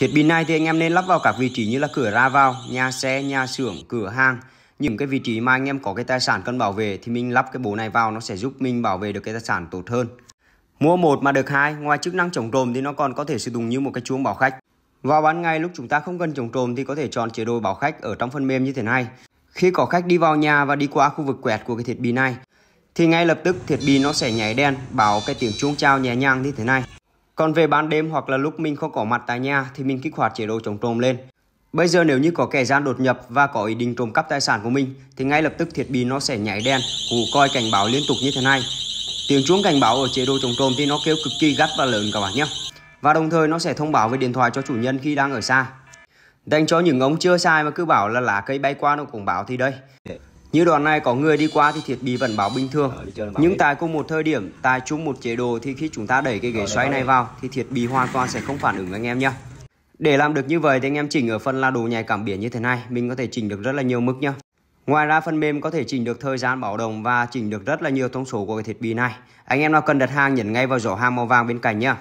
Thiết bị này thì anh em nên lắp vào các vị trí như là cửa ra vào, nhà xe, nhà xưởng, cửa hàng. Những cái vị trí mà anh em có cái tài sản cần bảo vệ thì mình lắp cái bộ này vào nó sẽ giúp mình bảo vệ được cái tài sản tốt hơn. Mua một mà được hai, ngoài chức năng chống trộm thì nó còn có thể sử dụng như một cái chuông bảo khách. Vào ban ngày lúc chúng ta không cần chống trộm thì có thể chọn chế độ bảo khách ở trong phần mềm như thế này. Khi có khách đi vào nhà và đi qua khu vực quẹt của cái thiết bị này thì ngay lập tức thiết bị nó sẽ nhảy đèn báo cái tiếng chuông chào nhẹ nhàng như thế này. Còn về ban đêm hoặc là lúc mình không có mặt tại nhà thì mình kích hoạt chế độ chống trộm lên. Bây giờ nếu như có kẻ gian đột nhập và có ý định trộm cắp tài sản của mình thì ngay lập tức thiết bị nó sẽ nhảy đen, hù coi cảnh báo liên tục như thế này. Tiếng chuông cảnh báo ở chế độ chống trộm thì nó kêu cực kỳ gắt và lớn các bạn nhé. Và đồng thời nó sẽ thông báo với điện thoại cho chủ nhân khi đang ở xa. Dành cho những ông chưa sai mà cứ bảo là lá cây bay qua nó cũng bảo thì đây. Như đoạn này có người đi qua thì thiết bị vẫn báo bình thường. Ờ, Nhưng tại cùng một thời điểm, tại chung một chế độ thì khi chúng ta đẩy cái ghế ờ, xoay này vào thì thiết bị hoàn toàn sẽ không phản ứng anh em nhé. Để làm được như vậy thì anh em chỉnh ở phần là đồ nhạy cảm biến như thế này, mình có thể chỉnh được rất là nhiều mức nhé. Ngoài ra phần mềm có thể chỉnh được thời gian bảo đồng và chỉnh được rất là nhiều thông số của cái thiết bị này. Anh em nào cần đặt hàng nhấn ngay vào giỏ hàng màu vàng bên cạnh nhé.